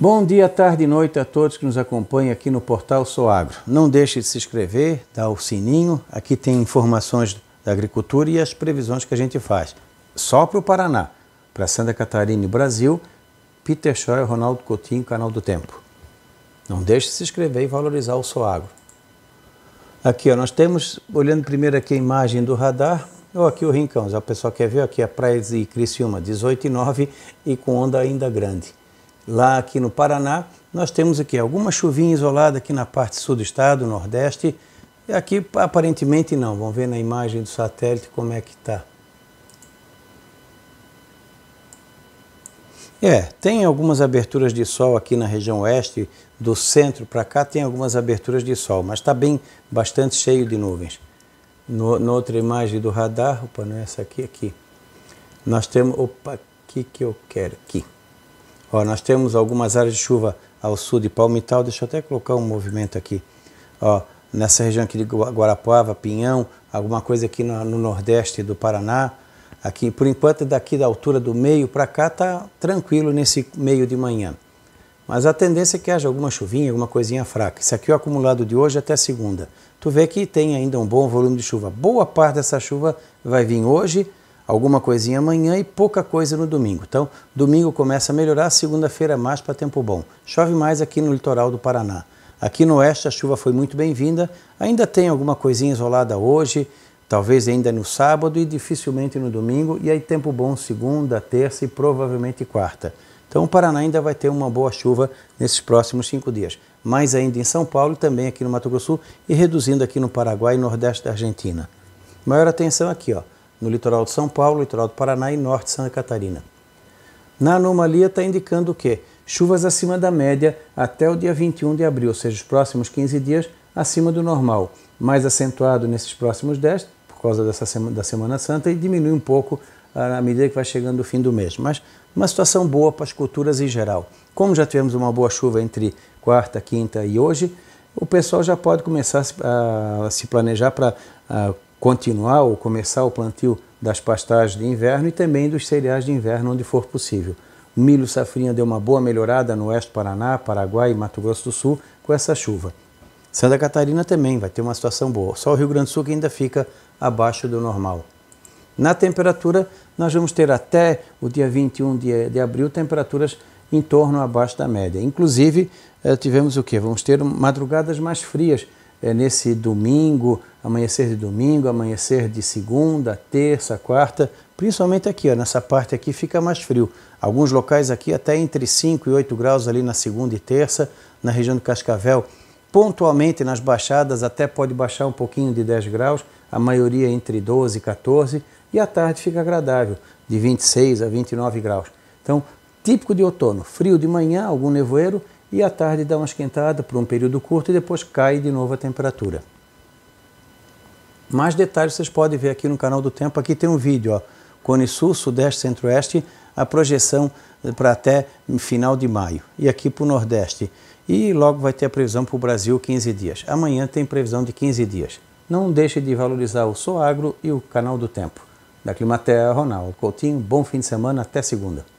Bom dia, tarde e noite a todos que nos acompanham aqui no portal Soagro. Não deixe de se inscrever, dar o sininho. Aqui tem informações da agricultura e as previsões que a gente faz. Só para o Paraná, para Santa Catarina e Brasil, Peter Scheuer, Ronaldo Coutinho, Canal do Tempo. Não deixe de se inscrever e valorizar o Soagro. Aqui ó, nós temos, olhando primeiro aqui a imagem do radar, ou aqui o Rincão, já o pessoal quer ver, aqui a Praia de Criciúma, 18 e 9 e com onda ainda grande lá aqui no Paraná, nós temos aqui alguma chuvinha isolada aqui na parte sul do estado, nordeste, e aqui aparentemente não. Vamos ver na imagem do satélite como é que está. É, tem algumas aberturas de sol aqui na região oeste, do centro para cá tem algumas aberturas de sol, mas está bem bastante cheio de nuvens. No, outra imagem do radar, opa, não é essa aqui, aqui. Nós temos, opa, o que que eu quero aqui? Ó, nós temos algumas áreas de chuva ao sul de Palmital, deixa eu até colocar um movimento aqui. Ó, nessa região aqui de Guarapuava, Pinhão, alguma coisa aqui no, no nordeste do Paraná. Aqui, por enquanto, daqui da altura do meio para cá está tranquilo nesse meio de manhã. Mas a tendência é que haja alguma chuvinha, alguma coisinha fraca. Isso aqui é o acumulado de hoje é até segunda. Tu vê que tem ainda um bom volume de chuva. Boa parte dessa chuva vai vir hoje, alguma coisinha amanhã e pouca coisa no domingo. Então, domingo começa a melhorar, segunda-feira é mais para tempo bom. Chove mais aqui no litoral do Paraná. Aqui no oeste a chuva foi muito bem-vinda, ainda tem alguma coisinha isolada hoje, talvez ainda no sábado e dificilmente no domingo, e aí tempo bom segunda, terça e provavelmente quarta. Então o Paraná ainda vai ter uma boa chuva nesses próximos cinco dias, mais ainda em São Paulo e também aqui no Mato Grosso e reduzindo aqui no Paraguai e Nordeste da Argentina. Maior atenção aqui, ó no litoral de São Paulo, litoral do Paraná e norte de Santa Catarina. Na anomalia está indicando o quê? Chuvas acima da média até o dia 21 de abril, ou seja, os próximos 15 dias acima do normal. Mais acentuado nesses próximos 10, por causa dessa da Semana Santa, e diminui um pouco à ah, medida que vai chegando o fim do mês. Mas uma situação boa para as culturas em geral. Como já tivemos uma boa chuva entre quarta, quinta e hoje, o pessoal já pode começar a se planejar para ah, continuar ou começar o plantio das pastagens de inverno e também dos cereais de inverno onde for possível. O milho safrinha deu uma boa melhorada no oeste do Paraná, Paraguai e Mato Grosso do Sul com essa chuva. Santa Catarina também vai ter uma situação boa, só o Rio Grande do Sul que ainda fica abaixo do normal. Na temperatura, nós vamos ter até o dia 21 de, de abril temperaturas em torno abaixo da média. Inclusive, eh, tivemos o que? Vamos ter madrugadas mais frias, é, nesse domingo, amanhecer de domingo, amanhecer de segunda, terça, quarta, principalmente aqui, ó, nessa parte aqui fica mais frio. Alguns locais aqui até entre 5 e 8 graus ali na segunda e terça, na região de Cascavel. Pontualmente nas baixadas até pode baixar um pouquinho de 10 graus, a maioria entre 12 e 14, e à tarde fica agradável, de 26 a 29 graus. Então, típico de outono, frio de manhã, algum nevoeiro, e à tarde dá uma esquentada por um período curto e depois cai de novo a temperatura. Mais detalhes vocês podem ver aqui no canal do Tempo. Aqui tem um vídeo, ó, Cone Sul, Sudeste, Centro-Oeste, a projeção eh, para até hum, final de maio. E aqui para o Nordeste. E logo vai ter a previsão para o Brasil 15 dias. Amanhã tem previsão de 15 dias. Não deixe de valorizar o Soagro e o canal do Tempo. Da Climaterra, Ronaldo Coutinho. Bom fim de semana. Até segunda.